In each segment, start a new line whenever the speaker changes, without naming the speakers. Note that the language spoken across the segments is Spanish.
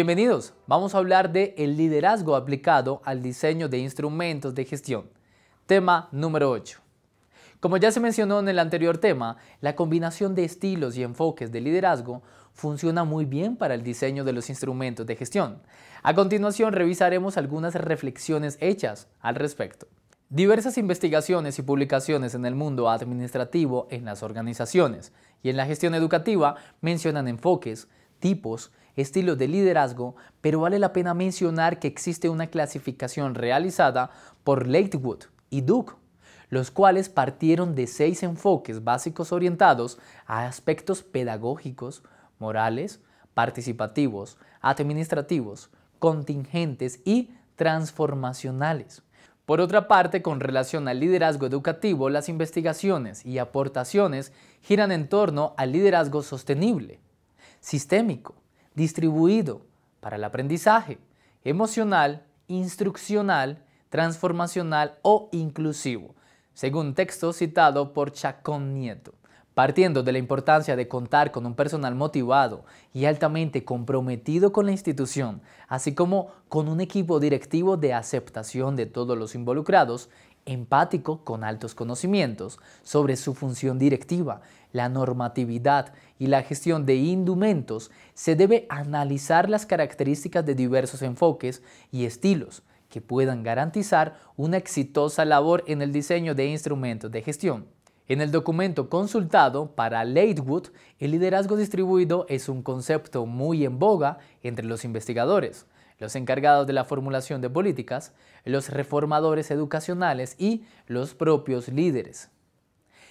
Bienvenidos, vamos a hablar de el liderazgo aplicado al diseño de instrumentos de gestión. Tema número 8. Como ya se mencionó en el anterior tema, la combinación de estilos y enfoques de liderazgo funciona muy bien para el diseño de los instrumentos de gestión. A continuación revisaremos algunas reflexiones hechas al respecto. Diversas investigaciones y publicaciones en el mundo administrativo, en las organizaciones y en la gestión educativa mencionan enfoques, tipos estilos de liderazgo, pero vale la pena mencionar que existe una clasificación realizada por Lakewood y Duke, los cuales partieron de seis enfoques básicos orientados a aspectos pedagógicos, morales, participativos, administrativos, contingentes y transformacionales. Por otra parte, con relación al liderazgo educativo, las investigaciones y aportaciones giran en torno al liderazgo sostenible, sistémico, distribuido para el aprendizaje emocional, instruccional, transformacional o inclusivo, según texto citado por Chacón Nieto. Partiendo de la importancia de contar con un personal motivado y altamente comprometido con la institución, así como con un equipo directivo de aceptación de todos los involucrados, empático con altos conocimientos sobre su función directiva, la normatividad y la gestión de indumentos, se debe analizar las características de diversos enfoques y estilos que puedan garantizar una exitosa labor en el diseño de instrumentos de gestión. En el documento consultado para Leightwood, el liderazgo distribuido es un concepto muy en boga entre los investigadores los encargados de la formulación de políticas, los reformadores educacionales y los propios líderes.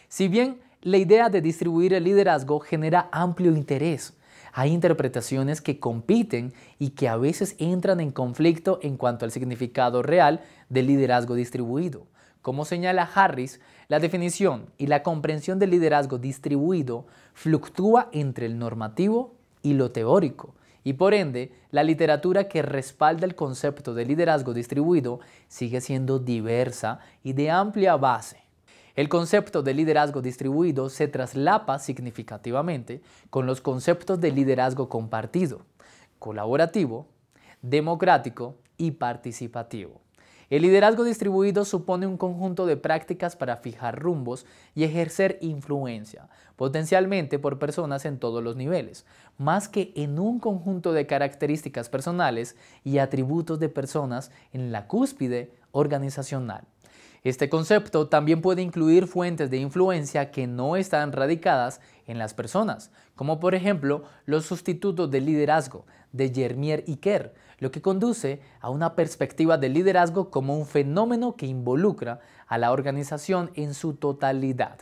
Si bien la idea de distribuir el liderazgo genera amplio interés, hay interpretaciones que compiten y que a veces entran en conflicto en cuanto al significado real del liderazgo distribuido. Como señala Harris, la definición y la comprensión del liderazgo distribuido fluctúa entre el normativo y lo teórico, y por ende la literatura que respalda el concepto de liderazgo distribuido sigue siendo diversa y de amplia base. El concepto de liderazgo distribuido se traslapa significativamente con los conceptos de liderazgo compartido, colaborativo, democrático y participativo. El liderazgo distribuido supone un conjunto de prácticas para fijar rumbos y ejercer influencia, potencialmente por personas en todos los niveles, más que en un conjunto de características personales y atributos de personas en la cúspide organizacional. Este concepto también puede incluir fuentes de influencia que no están radicadas en las personas, como por ejemplo los sustitutos de liderazgo de Jermier y Kerr, lo que conduce a una perspectiva de liderazgo como un fenómeno que involucra a la organización en su totalidad.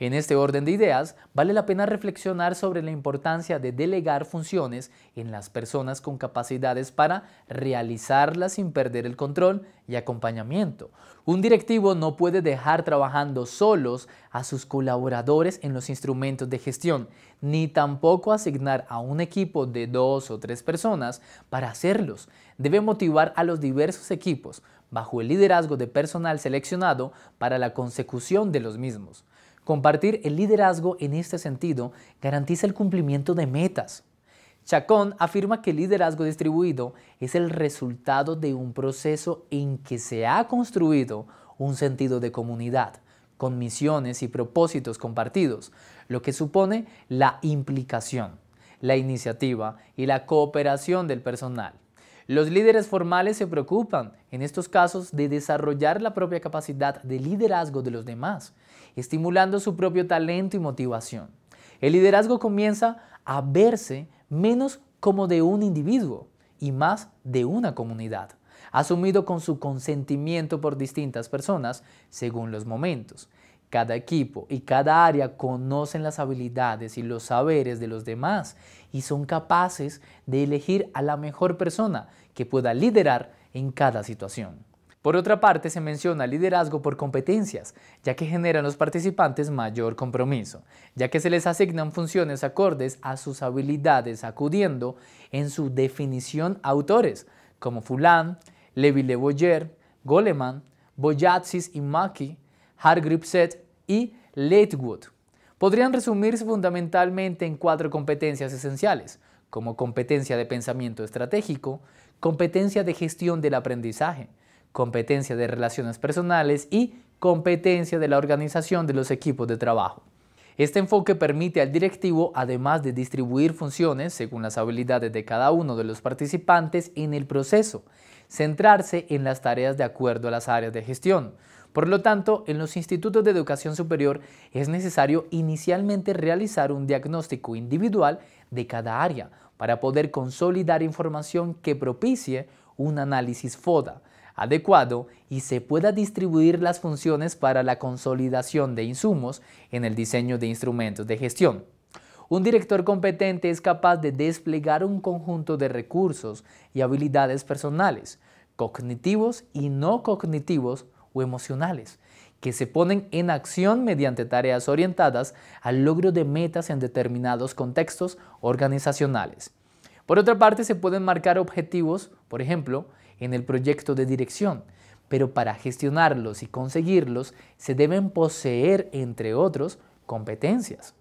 En este orden de ideas, vale la pena reflexionar sobre la importancia de delegar funciones en las personas con capacidades para realizarlas sin perder el control y acompañamiento. Un directivo no puede dejar trabajando solos a sus colaboradores en los instrumentos de gestión, ni tampoco asignar a un equipo de dos o tres personas para hacerlos. Debe motivar a los diversos equipos bajo el liderazgo de personal seleccionado para la consecución de los mismos. Compartir el liderazgo en este sentido garantiza el cumplimiento de metas. Chacón afirma que el liderazgo distribuido es el resultado de un proceso en que se ha construido un sentido de comunidad, con misiones y propósitos compartidos, lo que supone la implicación, la iniciativa y la cooperación del personal. Los líderes formales se preocupan, en estos casos, de desarrollar la propia capacidad de liderazgo de los demás, estimulando su propio talento y motivación. El liderazgo comienza a verse menos como de un individuo y más de una comunidad, asumido con su consentimiento por distintas personas según los momentos. Cada equipo y cada área conocen las habilidades y los saberes de los demás y son capaces de elegir a la mejor persona que pueda liderar en cada situación. Por otra parte, se menciona liderazgo por competencias, ya que generan los participantes mayor compromiso, ya que se les asignan funciones acordes a sus habilidades, acudiendo en su definición a autores como Fulan, Levi Boyer, Goleman, Boyatzis y Maki, Hard Grip Set y Leitwood. podrían resumirse fundamentalmente en cuatro competencias esenciales, como competencia de pensamiento estratégico, competencia de gestión del aprendizaje, competencia de relaciones personales y competencia de la organización de los equipos de trabajo. Este enfoque permite al directivo, además de distribuir funciones según las habilidades de cada uno de los participantes en el proceso, centrarse en las tareas de acuerdo a las áreas de gestión, por lo tanto, en los institutos de educación superior es necesario inicialmente realizar un diagnóstico individual de cada área para poder consolidar información que propicie un análisis FODA adecuado y se pueda distribuir las funciones para la consolidación de insumos en el diseño de instrumentos de gestión. Un director competente es capaz de desplegar un conjunto de recursos y habilidades personales, cognitivos y no cognitivos, o emocionales, que se ponen en acción mediante tareas orientadas al logro de metas en determinados contextos organizacionales. Por otra parte, se pueden marcar objetivos, por ejemplo, en el proyecto de dirección, pero para gestionarlos y conseguirlos se deben poseer, entre otros, competencias.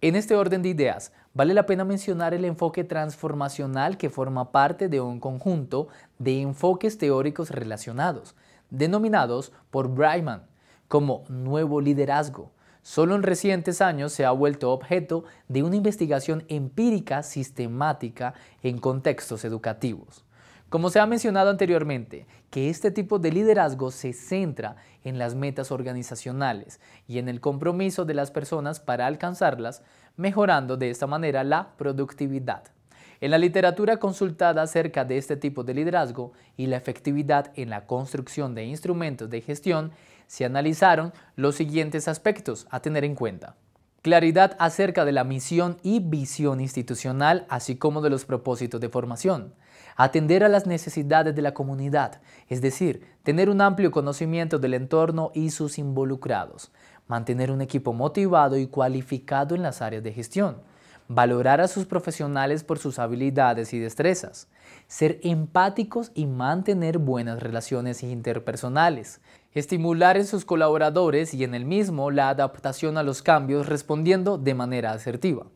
En este orden de ideas, vale la pena mencionar el enfoque transformacional que forma parte de un conjunto de enfoques teóricos relacionados, denominados por Bryman como nuevo liderazgo. Solo en recientes años se ha vuelto objeto de una investigación empírica sistemática en contextos educativos. Como se ha mencionado anteriormente, que este tipo de liderazgo se centra en las metas organizacionales y en el compromiso de las personas para alcanzarlas, mejorando de esta manera la productividad. En la literatura consultada acerca de este tipo de liderazgo y la efectividad en la construcción de instrumentos de gestión, se analizaron los siguientes aspectos a tener en cuenta. Claridad acerca de la misión y visión institucional, así como de los propósitos de formación. Atender a las necesidades de la comunidad, es decir, tener un amplio conocimiento del entorno y sus involucrados. Mantener un equipo motivado y cualificado en las áreas de gestión valorar a sus profesionales por sus habilidades y destrezas, ser empáticos y mantener buenas relaciones interpersonales, estimular en sus colaboradores y en el mismo la adaptación a los cambios respondiendo de manera asertiva,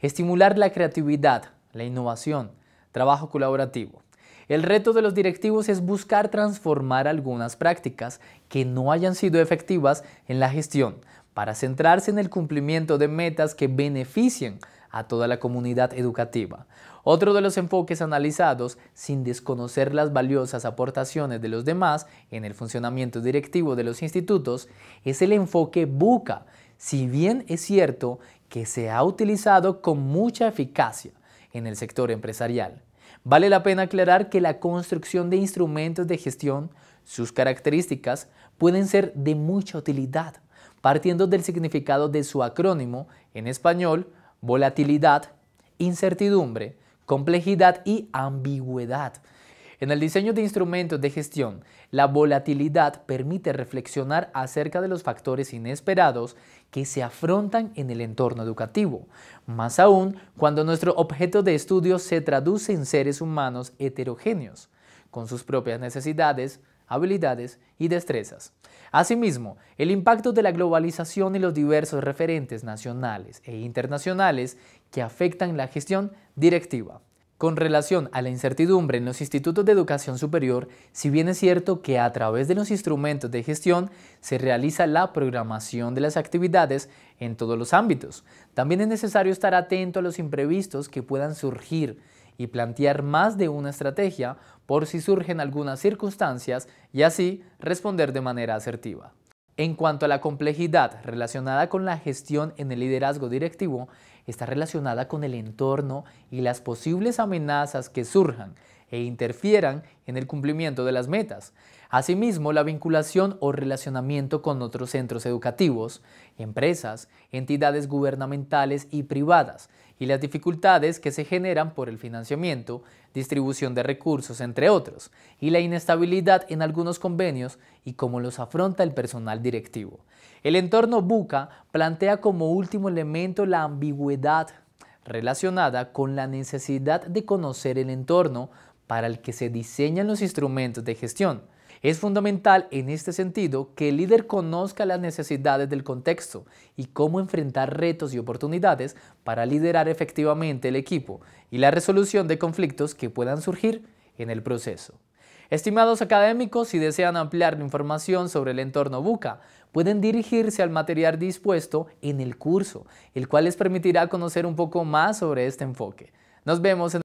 estimular la creatividad, la innovación, trabajo colaborativo. El reto de los directivos es buscar transformar algunas prácticas que no hayan sido efectivas en la gestión para centrarse en el cumplimiento de metas que beneficien a toda la comunidad educativa. Otro de los enfoques analizados, sin desconocer las valiosas aportaciones de los demás en el funcionamiento directivo de los institutos, es el enfoque buca, si bien es cierto que se ha utilizado con mucha eficacia en el sector empresarial. Vale la pena aclarar que la construcción de instrumentos de gestión, sus características, pueden ser de mucha utilidad, partiendo del significado de su acrónimo en español, volatilidad, incertidumbre, complejidad y ambigüedad. En el diseño de instrumentos de gestión, la volatilidad permite reflexionar acerca de los factores inesperados que se afrontan en el entorno educativo, más aún cuando nuestro objeto de estudio se traduce en seres humanos heterogéneos, con sus propias necesidades, habilidades y destrezas. Asimismo, el impacto de la globalización y los diversos referentes nacionales e internacionales que afectan la gestión directiva. Con relación a la incertidumbre en los institutos de educación superior, si bien es cierto que a través de los instrumentos de gestión se realiza la programación de las actividades en todos los ámbitos, también es necesario estar atento a los imprevistos que puedan surgir y plantear más de una estrategia por si surgen algunas circunstancias y así responder de manera asertiva. En cuanto a la complejidad relacionada con la gestión en el liderazgo directivo, está relacionada con el entorno y las posibles amenazas que surjan e interfieran en el cumplimiento de las metas. Asimismo, la vinculación o relacionamiento con otros centros educativos, empresas, entidades gubernamentales y privadas, y las dificultades que se generan por el financiamiento, distribución de recursos, entre otros, y la inestabilidad en algunos convenios y cómo los afronta el personal directivo. El entorno Buca plantea como último elemento la ambigüedad relacionada con la necesidad de conocer el entorno para el que se diseñan los instrumentos de gestión. Es fundamental en este sentido que el líder conozca las necesidades del contexto y cómo enfrentar retos y oportunidades para liderar efectivamente el equipo y la resolución de conflictos que puedan surgir en el proceso. Estimados académicos, si desean ampliar la información sobre el entorno Buca, pueden dirigirse al material dispuesto en el curso, el cual les permitirá conocer un poco más sobre este enfoque. Nos vemos en